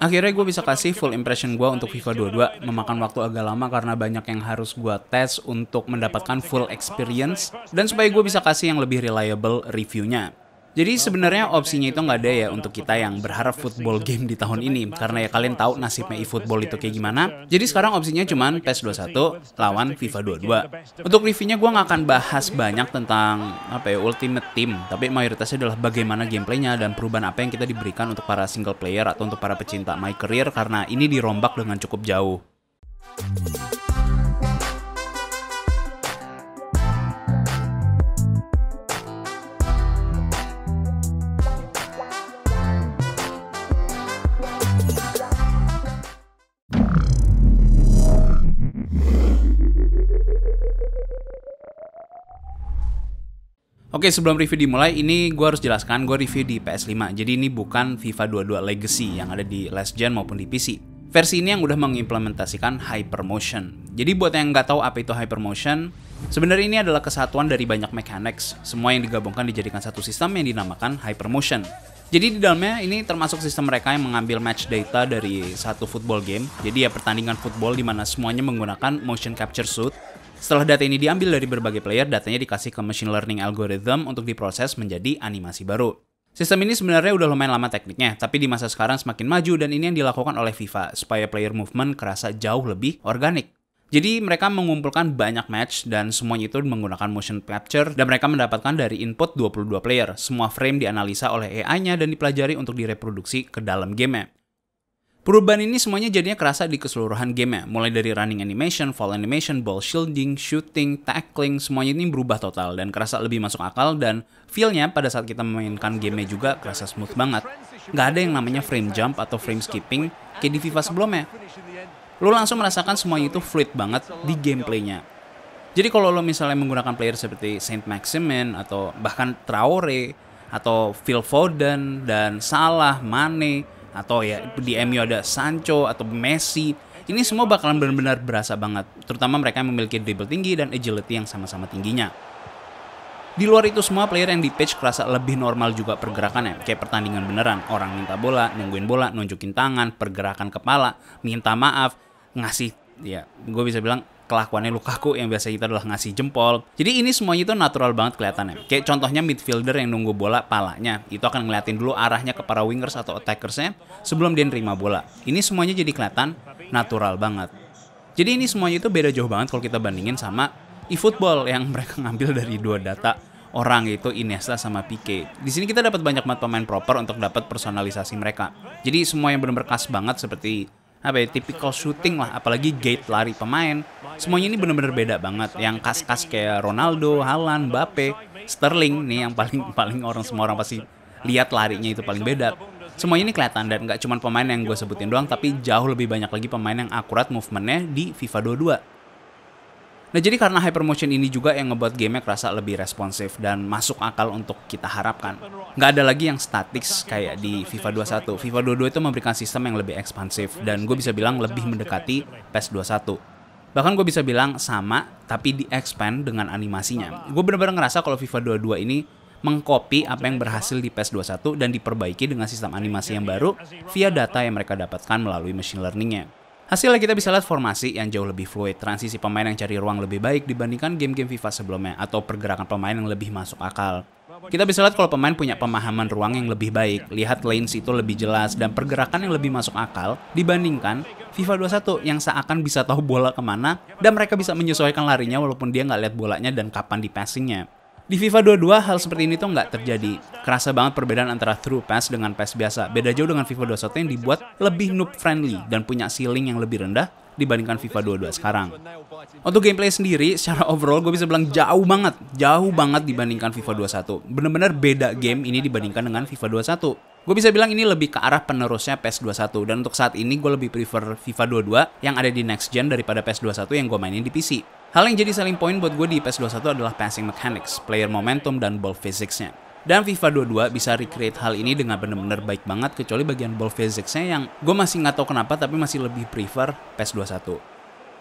Akhirnya gue bisa kasih full impression gue untuk FIFA 22 memakan waktu agak lama karena banyak yang harus gue tes untuk mendapatkan full experience dan supaya gue bisa kasih yang lebih reliable reviewnya. Jadi sebenarnya opsinya itu nggak ada ya untuk kita yang berharap football game di tahun ini karena ya kalian tahu nasibnya e-football itu kayak gimana. Jadi sekarang opsinya cuma PES 21 lawan FIFA 22. Untuk reviewnya gue nggak akan bahas banyak tentang apa ya Ultimate Team, tapi mayoritasnya adalah bagaimana gameplaynya dan perubahan apa yang kita diberikan untuk para single player atau untuk para pecinta My Career karena ini dirombak dengan cukup jauh. Oke sebelum review dimulai ini gue harus jelaskan gue review di PS5 jadi ini bukan FIFA 22 Legacy yang ada di last gen maupun di PC. Versi ini yang udah mengimplementasikan Hyper Motion Jadi buat yang nggak tahu apa itu Hyper Motion sebenarnya ini adalah kesatuan dari banyak mechanics. Semua yang digabungkan dijadikan satu sistem yang dinamakan Hyper Motion Jadi di dalamnya ini termasuk sistem mereka yang mengambil match data dari satu football game. Jadi ya pertandingan football di mana semuanya menggunakan motion capture suit setelah data ini diambil dari berbagai player, datanya dikasih ke machine learning algorithm untuk diproses menjadi animasi baru. Sistem ini sebenarnya udah lumayan lama tekniknya, tapi di masa sekarang semakin maju dan ini yang dilakukan oleh FIFA supaya player movement kerasa jauh lebih organik. Jadi mereka mengumpulkan banyak match dan semuanya itu menggunakan motion capture dan mereka mendapatkan dari input 22 player. Semua frame dianalisa oleh AI-nya dan dipelajari untuk direproduksi ke dalam game -nya. Perubahan ini semuanya jadinya kerasa di keseluruhan game ya, mulai dari running animation, fall animation, ball shielding, shooting, tackling, semuanya ini berubah total dan kerasa lebih masuk akal dan feelnya pada saat kita memainkan gamenya juga kerasa smooth banget. Nggak ada yang namanya frame jump atau frame skipping kayak di FIFA sebelumnya. Lo langsung merasakan semuanya itu fluid banget di gameplaynya. Jadi kalau lo misalnya menggunakan player seperti Saint Maximin atau bahkan Traore atau Phil Foden dan Salah, Mane, atau ya di MU ada Sancho atau Messi ini semua bakalan benar-benar berasa banget terutama mereka yang memiliki dribble tinggi dan agility yang sama-sama tingginya di luar itu semua player yang di pitch kerasa lebih normal juga pergerakannya kayak pertandingan beneran orang minta bola nungguin bola nunjukin tangan pergerakan kepala minta maaf ngasih ya gue bisa bilang kelakuannya Lukaku yang biasa kita adalah ngasih jempol. Jadi ini semuanya itu natural banget kelihatannya. Kayak contohnya midfielder yang nunggu bola palanya, itu akan ngeliatin dulu arahnya ke para wingers atau attackersnya sebelum dia nerima bola. Ini semuanya jadi kelihatan natural banget. Jadi ini semuanya itu beda jauh banget kalau kita bandingin sama e-football yang mereka ngambil dari dua data orang itu Iniesta sama Pique. Di sini kita dapat banyak banget pemain proper untuk dapat personalisasi mereka. Jadi semua yang benar-benar khas banget seperti apa ya, typical shooting lah, apalagi gate lari pemain, semuanya ini benar-benar beda banget. Yang khas-khas kayak Ronaldo, Haaland, Mbappe, Sterling nih yang paling paling orang semua orang pasti lihat larinya itu paling beda. Semuanya ini kelihatan dan nggak cuma pemain yang gue sebutin doang, tapi jauh lebih banyak lagi pemain yang akurat movementnya di FIFA 22. Nah jadi karena Hypermotion ini juga yang ngebuat gamenya kerasa lebih responsif dan masuk akal untuk kita harapkan. Nggak ada lagi yang statik kayak di FIFA 21. FIFA 22 itu memberikan sistem yang lebih ekspansif dan gue bisa bilang lebih mendekati PES 21 bahkan gue bisa bilang sama tapi di expand dengan animasinya gue benar-benar ngerasa kalau FIFA 22 ini mengcopy apa yang berhasil di PS21 e dan diperbaiki dengan sistem animasi yang baru via data yang mereka dapatkan melalui machine learningnya. Hasilnya kita bisa lihat formasi yang jauh lebih fluid, transisi pemain yang cari ruang lebih baik dibandingkan game-game FIFA sebelumnya, atau pergerakan pemain yang lebih masuk akal. Kita bisa lihat kalau pemain punya pemahaman ruang yang lebih baik, lihat lanes itu lebih jelas, dan pergerakan yang lebih masuk akal dibandingkan FIFA 21 yang seakan bisa tahu bola kemana dan mereka bisa menyesuaikan larinya walaupun dia nggak lihat bolanya dan kapan di passingnya. Di FIFA 22 hal seperti ini tuh nggak terjadi. Kerasa banget perbedaan antara through pass dengan pass biasa. Beda jauh dengan FIFA 21 yang dibuat lebih noob friendly dan punya ceiling yang lebih rendah dibandingkan FIFA 22 sekarang. Untuk gameplay sendiri, secara overall gue bisa bilang jauh banget, jauh banget dibandingkan FIFA 21. Bener-bener beda game ini dibandingkan dengan FIFA 21. Gue bisa bilang ini lebih ke arah penerusnya PES 21 dan untuk saat ini gue lebih prefer FIFA 22 yang ada di next gen daripada PES 21 yang gue mainin di PC. Hal yang jadi selling point buat gue di ps 21 adalah passing mechanics, player momentum, dan ball physicsnya. Dan FIFA 22 bisa recreate hal ini dengan bener-bener baik banget kecuali bagian ball physicsnya yang gue masih nggak tahu kenapa tapi masih lebih prefer PES 21.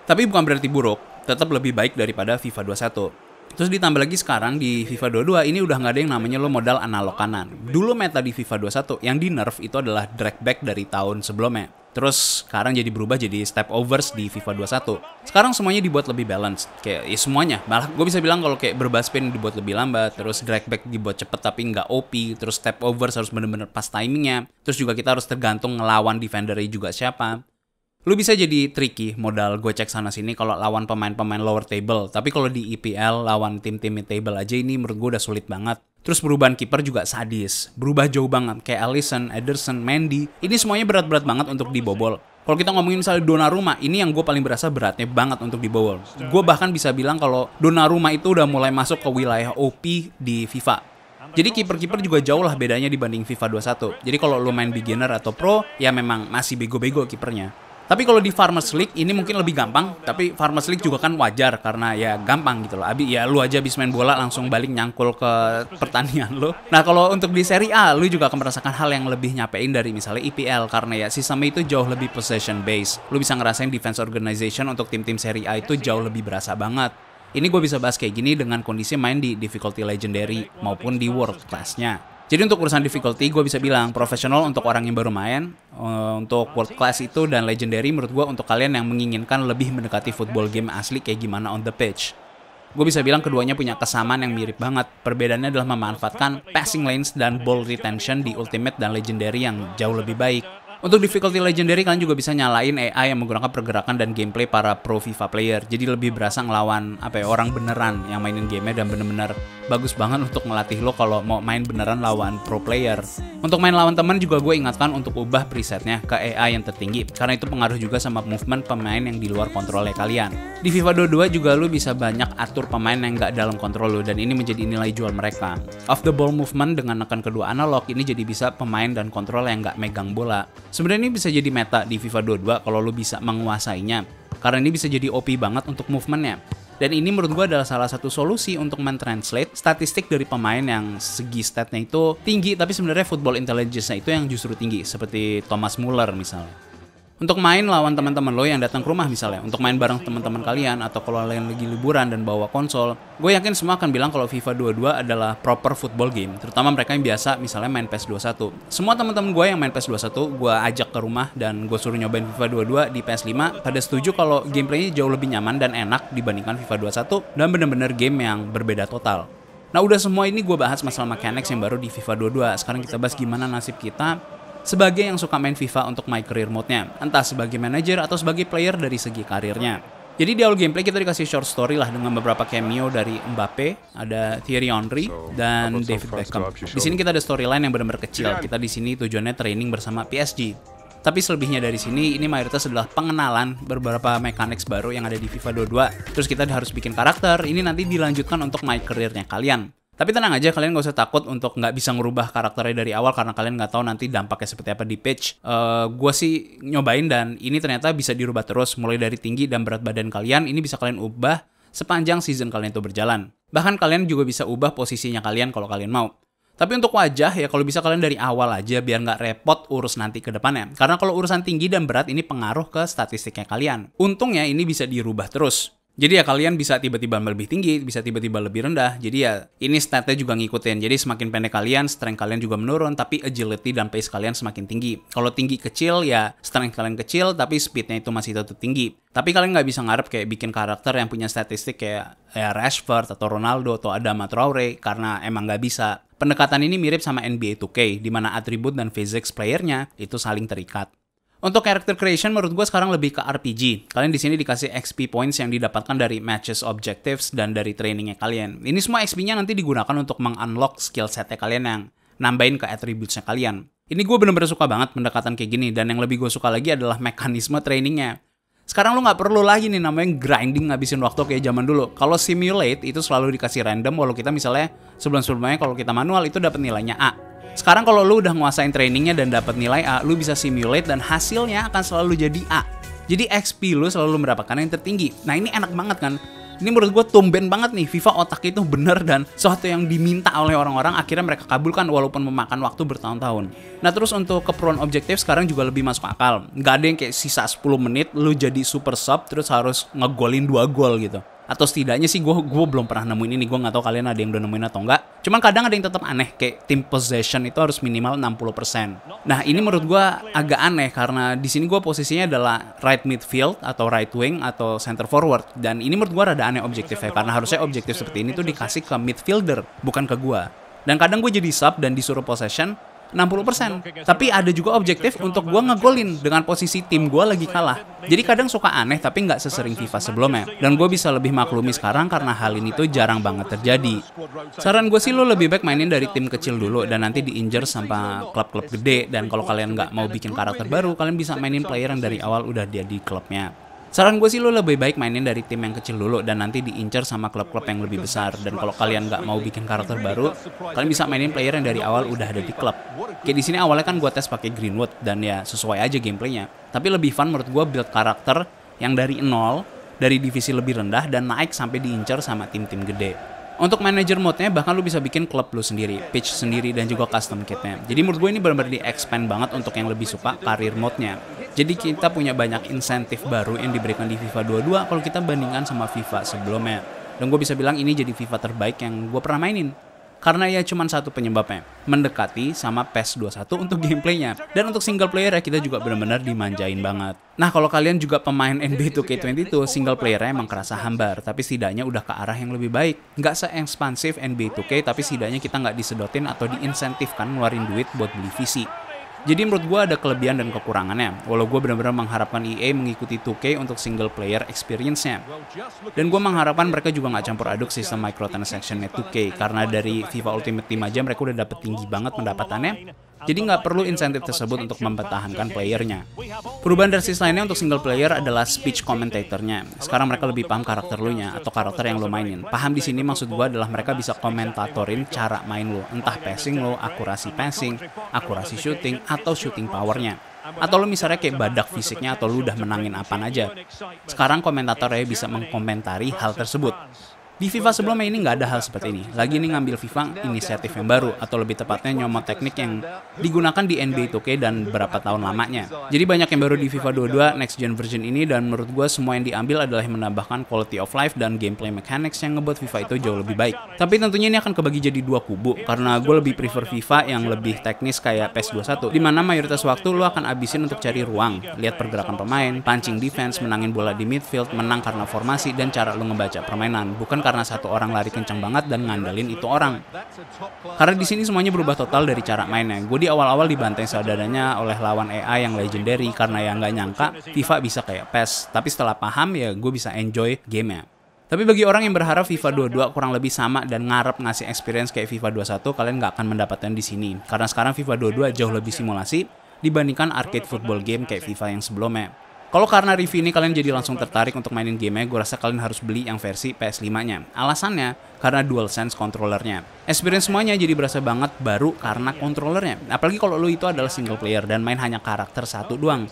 Tapi bukan berarti buruk, tetap lebih baik daripada FIFA 21. Terus ditambah lagi sekarang di FIFA 22 ini udah nggak ada yang namanya lo modal analog kanan. Dulu meta di FIFA 21 yang di nerf itu adalah drag back dari tahun sebelumnya. Terus sekarang jadi berubah jadi step overs di FIFA 21. Sekarang semuanya dibuat lebih balance. Kayak ya semuanya. Malah gue bisa bilang kalau kayak spin dibuat lebih lambat. Terus drag back dibuat cepet tapi nggak OP. Terus step overs harus bener-bener pas timingnya. Terus juga kita harus tergantung ngelawan defendernya juga siapa. Lu bisa jadi tricky modal gue cek sana sini kalau lawan pemain-pemain lower table. Tapi kalau di EPL lawan tim-tim mid table aja ini menurut gue udah sulit banget. Terus perubahan kiper juga sadis. Berubah jauh banget kayak Allison, Ederson, Mandy. Ini semuanya berat-berat banget untuk dibobol. Kalau kita ngomongin misalnya Donnarumma, ini yang gue paling berasa beratnya banget untuk dibobol. Gue bahkan bisa bilang kalau Donnarumma itu udah mulai masuk ke wilayah OP di FIFA. Jadi kiper-kiper juga jauh lah bedanya dibanding FIFA 21. Jadi kalau lo main beginner atau pro, ya memang masih bego-bego kipernya. Tapi kalau di Farmers League ini mungkin lebih gampang, tapi Farmers League juga kan wajar karena ya gampang gitu loh. Abi ya lu aja habis main bola langsung balik nyangkul ke pertanian lu. Nah, kalau untuk di Serie A lu juga akan merasakan hal yang lebih nyapein dari misalnya IPL e karena ya sistemnya itu jauh lebih possession based. Lu bisa ngerasain defense organization untuk tim-tim Serie A itu jauh lebih berasa banget. Ini gue bisa bahas kayak gini dengan kondisi main di difficulty legendary maupun di world classnya. Jadi untuk urusan difficulty gue bisa bilang profesional untuk orang yang baru main, eh, untuk world class itu dan legendary menurut gue untuk kalian yang menginginkan lebih mendekati football game asli kayak gimana on the pitch. Gue bisa bilang keduanya punya kesamaan yang mirip banget. Perbedaannya adalah memanfaatkan passing lanes dan ball retention di ultimate dan legendary yang jauh lebih baik. Untuk difficulty legendary kalian juga bisa nyalain AI yang menggunakan pergerakan dan gameplay para pro FIFA player. Jadi lebih berasa ngelawan apa ya orang beneran yang mainin gamenya dan bener-bener bagus banget untuk melatih lo kalau mau main beneran lawan pro player. Untuk main lawan teman juga gue ingatkan untuk ubah presetnya ke AI yang tertinggi karena itu pengaruh juga sama movement pemain yang di luar kontrolnya kalian. Di FIFA 22 juga lo bisa banyak atur pemain yang nggak dalam kontrol lo dan ini menjadi nilai jual mereka. Off the ball movement dengan nekan kedua analog ini jadi bisa pemain dan kontrol yang nggak megang bola. Sebenarnya ini bisa jadi meta di FIFA 22 kalau lo bisa menguasainya. Karena ini bisa jadi OP banget untuk movementnya. Dan ini menurut gue adalah salah satu solusi untuk mentranslate statistik dari pemain yang segi statnya itu tinggi, tapi sebenarnya football intelligence-nya itu yang justru tinggi, seperti Thomas Muller misalnya untuk main lawan teman-teman lo yang datang ke rumah misalnya untuk main bareng teman-teman kalian atau kalau kalian lagi liburan dan bawa konsol gue yakin semua akan bilang kalau FIFA 22 adalah proper football game terutama mereka yang biasa misalnya main ps 21 semua teman-teman gue yang main ps 21 gue ajak ke rumah dan gue suruh nyobain FIFA 22 di PS5 pada setuju kalau gameplaynya jauh lebih nyaman dan enak dibandingkan FIFA 21 dan bener-bener game yang berbeda total Nah udah semua ini gue bahas masalah mechanics yang baru di FIFA 22 Sekarang kita bahas gimana nasib kita sebagai yang suka main FIFA untuk my career mode-nya, entah sebagai manajer atau sebagai player dari segi karirnya. Jadi di awal gameplay kita dikasih short story lah dengan beberapa cameo dari Mbappe, ada Thierry Henry dan David Beckham. Di sini kita ada storyline yang benar-benar kecil. Kita di sini tujuannya training bersama PSG. Tapi selebihnya dari sini, ini mayoritas adalah pengenalan beberapa mekanik baru yang ada di FIFA 22. Terus kita harus bikin karakter, ini nanti dilanjutkan untuk my career-nya kalian. Tapi tenang aja, kalian gak usah takut untuk nggak bisa ngerubah karakternya dari awal karena kalian nggak tahu nanti dampaknya seperti apa di patch. Uh, eh, gue sih nyobain dan ini ternyata bisa dirubah terus, mulai dari tinggi dan berat badan kalian, ini bisa kalian ubah sepanjang season kalian itu berjalan. Bahkan kalian juga bisa ubah posisinya kalian kalau kalian mau. Tapi untuk wajah ya kalau bisa kalian dari awal aja biar nggak repot urus nanti ke depannya. Karena kalau urusan tinggi dan berat ini pengaruh ke statistiknya kalian. Untungnya ini bisa dirubah terus. Jadi ya kalian bisa tiba-tiba lebih tinggi, bisa tiba-tiba lebih rendah. Jadi ya ini statnya juga ngikutin. Jadi semakin pendek kalian, strength kalian juga menurun, tapi agility dan pace kalian semakin tinggi. Kalau tinggi kecil ya strength kalian kecil, tapi speednya itu masih tetap tinggi. Tapi kalian nggak bisa ngarep kayak bikin karakter yang punya statistik kayak ya Rashford atau Ronaldo atau Adama Traore karena emang nggak bisa. Pendekatan ini mirip sama NBA 2K, di mana atribut dan physics playernya itu saling terikat. Untuk character creation menurut gue sekarang lebih ke RPG. Kalian di sini dikasih XP points yang didapatkan dari matches objectives dan dari trainingnya kalian. Ini semua XP-nya nanti digunakan untuk mengunlock skill setnya kalian yang nambahin ke attributes-nya kalian. Ini gue bener-bener suka banget pendekatan kayak gini dan yang lebih gue suka lagi adalah mekanisme trainingnya. Sekarang lo nggak perlu lagi nih namanya grinding ngabisin waktu kayak zaman dulu. Kalau simulate itu selalu dikasih random walau kita misalnya sebelum-sebelumnya kalau kita manual itu dapat nilainya A. Sekarang kalau lu udah nguasain trainingnya dan dapat nilai A, lu bisa simulate dan hasilnya akan selalu jadi A. Jadi XP lu selalu mendapatkan yang tertinggi. Nah ini enak banget kan? Ini menurut gue tumben banget nih, FIFA otak itu bener dan sesuatu yang diminta oleh orang-orang akhirnya mereka kabulkan walaupun memakan waktu bertahun-tahun. Nah terus untuk keperluan objektif sekarang juga lebih masuk akal. Gak ada yang kayak sisa 10 menit lu jadi super sub terus harus ngegolin dua gol gitu. Atau setidaknya sih gue gua belum pernah nemuin ini, gue gak tahu kalian ada yang udah nemuin atau enggak. Cuman kadang ada yang tetap aneh, kayak tim possession itu harus minimal 60%. Nah, ini menurut gua agak aneh karena di sini gua posisinya adalah right midfield atau right wing atau center forward. Dan ini menurut gua rada aneh objektifnya, karena harusnya objektif seperti ini tuh dikasih ke midfielder, bukan ke gua. Dan kadang gue jadi sub dan disuruh possession, 60%. Tapi ada juga objektif untuk gue ngegolin dengan posisi tim gue lagi kalah. Jadi kadang suka aneh tapi nggak sesering FIFA sebelumnya. Dan gue bisa lebih maklumi sekarang karena hal ini tuh jarang banget terjadi. Saran gue sih lo lebih baik mainin dari tim kecil dulu dan nanti diinjer sama klub-klub gede. Dan kalau kalian nggak mau bikin karakter baru, kalian bisa mainin player yang dari awal udah dia di klubnya. Saran gue sih lo lebih baik mainin dari tim yang kecil dulu dan nanti diincar sama klub-klub yang lebih besar. Dan kalau kalian nggak mau bikin karakter baru, kalian bisa mainin player yang dari awal udah ada di klub. Kayak di sini awalnya kan gue tes pakai Greenwood dan ya sesuai aja gameplaynya. Tapi lebih fun menurut gue build karakter yang dari nol, dari divisi lebih rendah dan naik sampai diincar sama tim-tim gede. Untuk manager mode-nya bahkan lu bisa bikin klub lu sendiri, pitch sendiri dan juga custom kitnya. Jadi menurut gue ini benar-benar di expand banget untuk yang lebih suka karir mode-nya. Jadi kita punya banyak insentif baru yang diberikan di FIFA 22 kalau kita bandingkan sama FIFA sebelumnya. Dan gue bisa bilang ini jadi FIFA terbaik yang gue pernah mainin. Karena ya cuma satu penyebabnya, mendekati sama PES 21 untuk gameplaynya. Dan untuk single player ya kita juga benar-benar dimanjain banget. Nah kalau kalian juga pemain NBA 2K22, single playernya emang kerasa hambar, tapi setidaknya udah ke arah yang lebih baik. Nggak se-ekspansif NBA 2K, tapi setidaknya kita nggak disedotin atau diinsentifkan ngeluarin duit buat beli visi. Jadi menurut gue ada kelebihan dan kekurangannya, walau gue benar-benar mengharapkan EA mengikuti 2K untuk single player experience-nya. Dan gue mengharapkan mereka juga nggak campur aduk sistem microtransaction-nya 2K, karena dari FIFA Ultimate Team aja mereka udah dapet tinggi banget pendapatannya, jadi nggak perlu insentif tersebut untuk mempertahankan playernya. Perubahan dari sis lainnya untuk single player adalah speech commentatornya. Sekarang mereka lebih paham karakter lu nya atau karakter yang lo mainin. Paham di sini maksud gua adalah mereka bisa komentatorin cara main lo, entah passing lo, akurasi passing, akurasi shooting, atau shooting powernya. Atau lo misalnya kayak badak fisiknya atau lo udah menangin apa aja. Sekarang komentatornya bisa mengkomentari hal tersebut. Di FIFA sebelumnya ini nggak ada hal seperti ini. Lagi ini ngambil FIFA inisiatif yang baru, atau lebih tepatnya nyomot teknik yang digunakan di NBA 2K dan berapa tahun lamanya. Jadi banyak yang baru di FIFA 22 Next Gen version ini dan menurut gue semua yang diambil adalah yang menambahkan quality of life dan gameplay mechanics yang ngebuat FIFA itu jauh lebih baik. Tapi tentunya ini akan kebagi jadi dua kubu, karena gue lebih prefer FIFA yang lebih teknis kayak PES 21, di mana mayoritas waktu lo akan abisin untuk cari ruang, lihat pergerakan pemain, pancing defense, menangin bola di midfield, menang karena formasi, dan cara lo ngebaca permainan, bukan karena satu orang lari kencang banget dan ngandelin itu orang. Karena di sini semuanya berubah total dari cara mainnya. Gue di awal-awal dibantai saudaranya oleh lawan AI yang legendary karena yang nggak nyangka FIFA bisa kayak PES. Tapi setelah paham ya gue bisa enjoy gamenya. Tapi bagi orang yang berharap FIFA 22 kurang lebih sama dan ngarep ngasih experience kayak FIFA 21, kalian nggak akan mendapatkan di sini. Karena sekarang FIFA 22 jauh lebih simulasi dibandingkan arcade football game kayak FIFA yang sebelumnya. Kalau karena review ini kalian jadi langsung tertarik untuk mainin gamenya, gue rasa kalian harus beli yang versi PS5-nya. Alasannya, karena Dual DualSense controllernya. Experience semuanya jadi berasa banget baru karena controllernya. Apalagi kalau lo itu adalah single player dan main hanya karakter satu doang.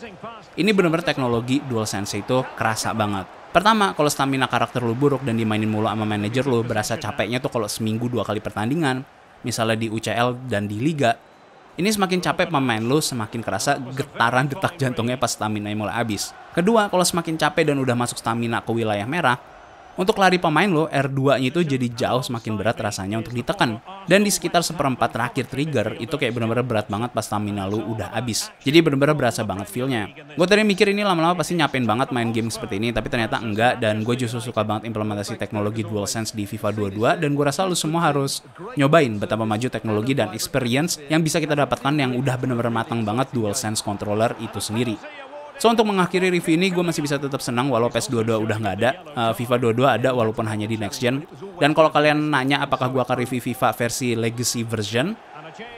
Ini bener-bener teknologi Dual Sense itu kerasa banget. Pertama, kalau stamina karakter lo buruk dan dimainin mulu sama manajer lo, berasa capeknya tuh kalau seminggu dua kali pertandingan, misalnya di UCL dan di Liga, ini semakin capek pemain lu, semakin kerasa getaran detak jantungnya pas stamina mulai habis. Kedua, kalau semakin capek dan udah masuk stamina ke wilayah merah, untuk lari pemain lo, R2-nya itu jadi jauh semakin berat rasanya untuk ditekan. Dan di sekitar seperempat terakhir trigger, itu kayak bener-bener berat banget pas stamina lo udah abis. Jadi bener-bener berasa banget feel-nya. Gue tadi mikir ini lama-lama pasti nyapin banget main game seperti ini, tapi ternyata enggak. Dan gue justru suka banget implementasi teknologi DualSense di FIFA 22, dan gue rasa lo semua harus nyobain betapa maju teknologi dan experience yang bisa kita dapatkan yang udah bener-bener matang banget DualSense controller itu sendiri. So untuk mengakhiri review ini gue masih bisa tetap senang walau PES 22 udah nggak ada, uh, FIFA 22 ada walaupun hanya di next gen. Dan kalau kalian nanya apakah gue akan review FIFA versi legacy version,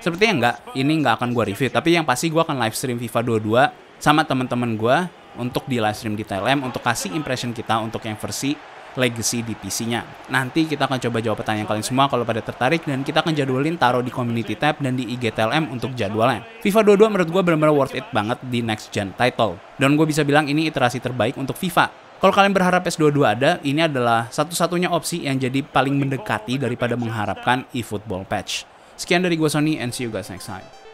sepertinya nggak, ini nggak akan gue review. Tapi yang pasti gue akan live stream FIFA 22 sama teman-teman gue untuk di live stream di TLM untuk kasih impression kita untuk yang versi legacy di PC-nya. Nanti kita akan coba jawab pertanyaan kalian semua kalau pada tertarik dan kita akan jadwalin taruh di community tab dan di IG untuk jadwalnya. FIFA 22 menurut gue benar-benar worth it banget di next gen title. Dan gue bisa bilang ini iterasi terbaik untuk FIFA. Kalau kalian berharap S22 ada, ini adalah satu-satunya opsi yang jadi paling mendekati daripada mengharapkan eFootball patch. Sekian dari gue Sony and see you guys next time.